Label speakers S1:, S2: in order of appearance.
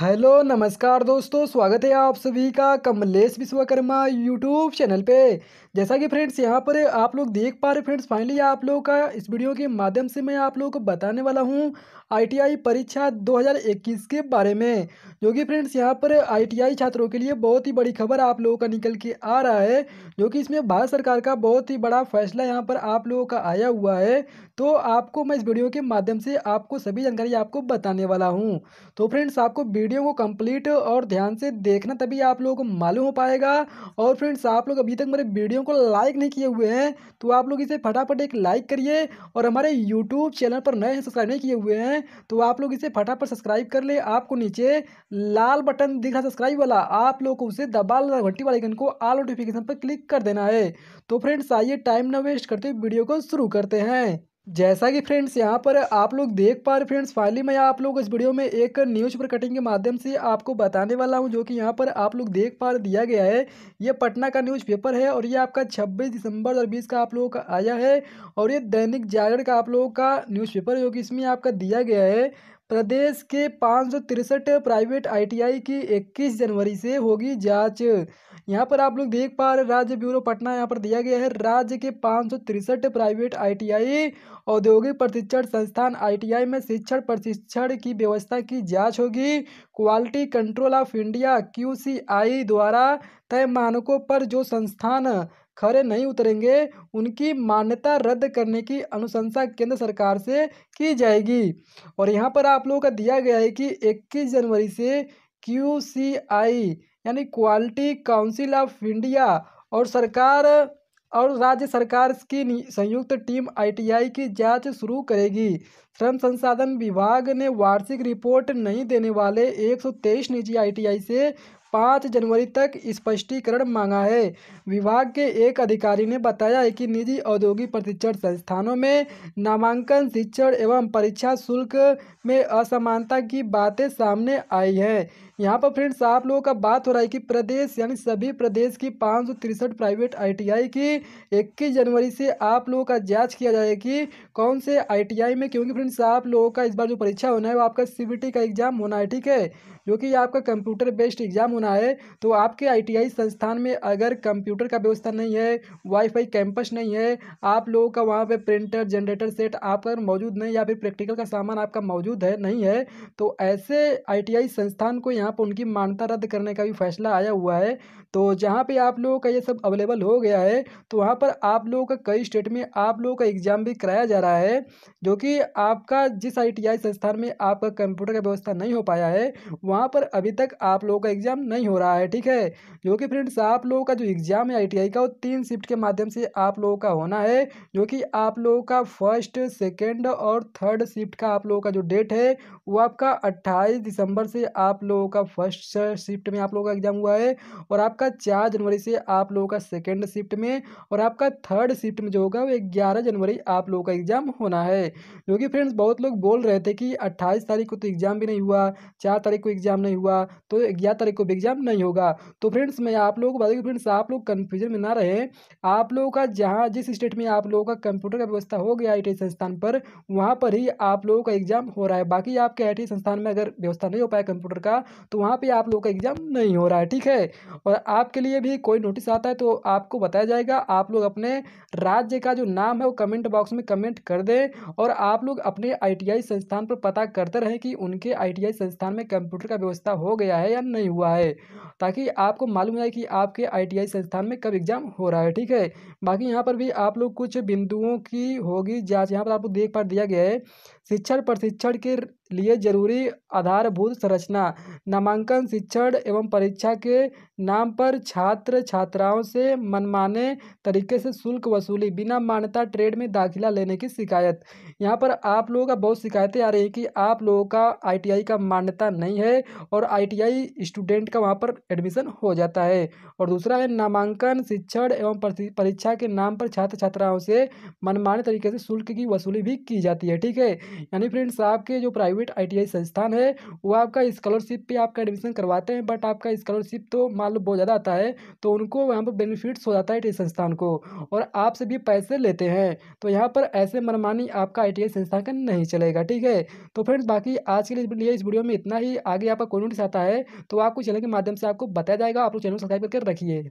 S1: hello नमस्कार दोस्तों स्वागत है आप सभी का कमलेश विश्वकर्मा यूट्यूब चैनल पे जैसा कि फ्रेंड्स यहाँ पर आप लोग देख पा रहे फ्रेंड्स फाइनली आप लोगों का इस वीडियो के माध्यम से मैं आप लोगों को बताने वाला हूँ आईटीआई परीक्षा 2021 के बारे में जो कि फ्रेंड्स यहाँ पर आईटीआई छात्रों के लिए बहुत ही बड़ी खबर आप लोगों का निकल के आ रहा है जो कि इसमें भारत सरकार का बहुत ही बड़ा फैसला यहाँ पर आप लोगों का आया हुआ है तो आपको मैं इस वीडियो के माध्यम से आपको सभी जानकारी आपको बताने वाला हूँ तो फ्रेंड्स आपको वीडियो को कम्प्लीट और ध्यान से देखना तभी आप लोगों को मालूम हो पाएगा और फ्रेंड्स आप लोग अभी तक मेरे वीडियो को लाइक नहीं किए हुए हैं तो आप लोग इसे फटाफट एक लाइक करिए और हमारे यूट्यूब चैनल पर नए सब्सक्राइब नहीं किए हुए हैं हैं तो आप लोग इसे फटाफट सब्सक्राइब कर ले आपको नीचे लाल बटन दिख रहा सब्सक्राइब वाला आप लोग को उसे दबा घंटी वाले आइकन को आल नोटिफिकेशन पर क्लिक कर देना है तो फ्रेंड्स आइए टाइम ना वेस्ट करते वीडियो को शुरू करते हैं जैसा कि फ्रेंड्स यहाँ पर आप लोग देख पा रहे फ्रेंड्स फाइनली मैं आप लोग इस वीडियो में एक न्यूज पर कटिंग के माध्यम से आपको बताने वाला हूँ जो कि यहाँ पर आप लोग देख पा दिया गया है ये पटना का न्यूज पेपर है और ये आपका 26 दिसंबर दो का आप लोगों का आया है और ये दैनिक जागरण का आप लोगों का न्यूज़ पेपर जो कि इसमें आपका दिया गया है प्रदेश के पाँच प्राइवेट आई की इक्कीस जनवरी से होगी जाँच यहाँ पर आप लोग देख पा रहे राज्य ब्यूरो पटना यहाँ पर दिया गया है राज्य के पाँच प्राइवेट आई औद्योगिक प्रशिक्षण संस्थान आई में शिक्षण प्रशिक्षण की व्यवस्था की जाँच होगी quality control of India Q द्वारा तय मानकों पर जो संस्थान खरे नहीं उतरेंगे उनकी मान्यता रद्द करने की अनुशंसा केंद्र सरकार से की जाएगी और यहाँ पर आप लोगों का दिया गया है कि 21 जनवरी से क्यू यानी क्वालिटी काउंसिल ऑफ इंडिया और सरकार और राज्य सरकार की संयुक्त टीम आईटीआई की जांच शुरू करेगी श्रम संसाधन विभाग ने वार्षिक रिपोर्ट नहीं देने वाले 123 निजी आईटीआई से पाँच जनवरी तक स्पष्टीकरण मांगा है विभाग के एक अधिकारी ने बताया है कि निजी औद्योगिक प्रशिक्षण संस्थानों में नामांकन शिक्षण एवं परीक्षा शुल्क में असमानता की बातें सामने आई है यहाँ पर फ्रेंड्स आप लोगों का बात हो रहा है कि प्रदेश यानी सभी प्रदेश की पाँच प्राइवेट आईटीआई की 21 जनवरी से आप लोगों का जांच किया जाए कि कौन से आईटीआई में क्योंकि फ्रेंड्स आप लोगों का इस बार जो परीक्षा होना है वो आपका सीबीटी का एग्जाम होना है ठीक है जो कि आपका कंप्यूटर बेस्ड एग्ज़ाम होना है तो आपके आईटीआई संस्थान में अगर कंप्यूटर का व्यवस्था नहीं है वाईफाई कैंपस नहीं है आप लोगों का वहाँ पे प्रिंटर जनरेटर सेट आपका मौजूद नहीं या फिर प्रैक्टिकल का सामान आपका मौजूद है नहीं है तो ऐसे आई संस्थान को यहाँ पर उनकी मान्यता रद्द करने का भी फैसला आया हुआ है तो जहाँ पर आप लोगों का ये सब अवेलेबल हो गया है तो वहाँ पर आप लोगों का कई स्टेट में आप लोगों का एग्ज़ाम भी कराया जा रहा है जो कि आपका जिस आई संस्थान में आपका कंप्यूटर का व्यवस्था नहीं हो पाया है वहाँ वहाँ पर अभी तक आप लोगों का एग्ज़ाम नहीं हो रहा है ठीक है जो कि फ्रेंड्स आप लोगों का जो एग्ज़ाम है आई का वो तीन शिफ्ट के माध्यम से आप लोगों का होना है जो कि आप लोगों का फर्स्ट सेकेंड और थर्ड शिफ्ट का आप लोगों का जो डेट है वो आपका अट्ठाईस दिसंबर से आप लोगों का फर्स्ट शिफ्ट में आप लोगों का एग्ज़ाम हुआ है और आपका चार जनवरी से आप लोगों का सेकेंड शिफ्ट में और आपका थर्ड शिफ्ट में जो होगा वो ग्यारह जनवरी आप लोगों का एग्ज़ाम होना है जो कि फ्रेंड्स बहुत लोग बोल रहे थे कि अट्ठाईस तारीख को तो एग्ज़ाम भी नहीं हुआ चार तारीख को एग्ज़ाम एग्जाम नहीं हुआ तो ग्यारह तारीख को भी एग्जाम नहीं होगा तो फ्रेंड्स मैं आप लोगों को बता दूँ फ्रेंड्स आप लोग कन्फ्यूजन में ना रहे आप लोगों का जहाँ जिस स्टेट में आप लोगों का कंप्यूटर का व्यवस्था हो गया आई संस्थान पर वहाँ पर ही आप लोगों का एग्जाम हो रहा है बाकी आपके आई संस्थान में अगर व्यवस्था नहीं हो पाया कंप्यूटर का तो वहाँ पर आप लोगों का एग्जाम नहीं हो रहा है ठीक है और आपके लिए भी कोई नोटिस आता है तो आपको बताया जाएगा आप लोग अपने राज्य का जो नाम है वो कमेंट बॉक्स में कमेंट कर दें और आप लोग अपने आईटीआई संस्थान पर पता करते रहें कि उनके आईटीआई संस्थान में कंप्यूटर का व्यवस्था हो गया है या नहीं हुआ है ताकि आपको मालूम जाए कि आपके आईटीआई संस्थान में कब एग्जाम हो रहा है ठीक है बाकी यहाँ पर भी आप लोग कुछ बिंदुओं की होगी जांच यहाँ पर आपको देख पा दिया गया है शिक्षण प्रशिक्षण के लिए जरूरी आधारभूत संरचना नामांकन शिक्षण एवं परीक्षा के नाम पर छात्र छात्राओं से मनमाने तरीके से शुल्क वसूली बिना मान्यता ट्रेड में दाखिला लेने की शिकायत यहाँ पर आप लोगों का बहुत शिकायतें आ रही है कि आप लोगों का आईटीआई का मान्यता नहीं है और आईटीआई स्टूडेंट का वहाँ पर एडमिशन हो जाता है और दूसरा है नामांकन शिक्षण एवं परीक्षा के नाम पर छात्र छात्राओं से मनमाने तरीके से शुल्क की वसूली भी की जाती है ठीक है यानी फ्रेंड्स आपके जो प्राइवेट प्राइवेट आई संस्थान है वो आपका स्कॉलरशिप पर आपका एडमिशन करवाते हैं बट आपका स्कॉलरशिप तो मान लो बहुत ज़्यादा आता है तो उनको वहाँ पर बेनिफिट्स हो जाता है आई संस्थान को और आपसे भी पैसे लेते हैं तो यहाँ पर ऐसे मनमानी आपका आई संस्थान का नहीं चलेगा ठीक है तो फ्रेंड्स बाकी आज के लिए इस वीडियो में इतना ही आगे आपका कोई नोटिस आता है तो आपको चैनल के माध्यम से आपको बताया जाएगा आप लोग चैनल सब्सक्राइब करके रखिए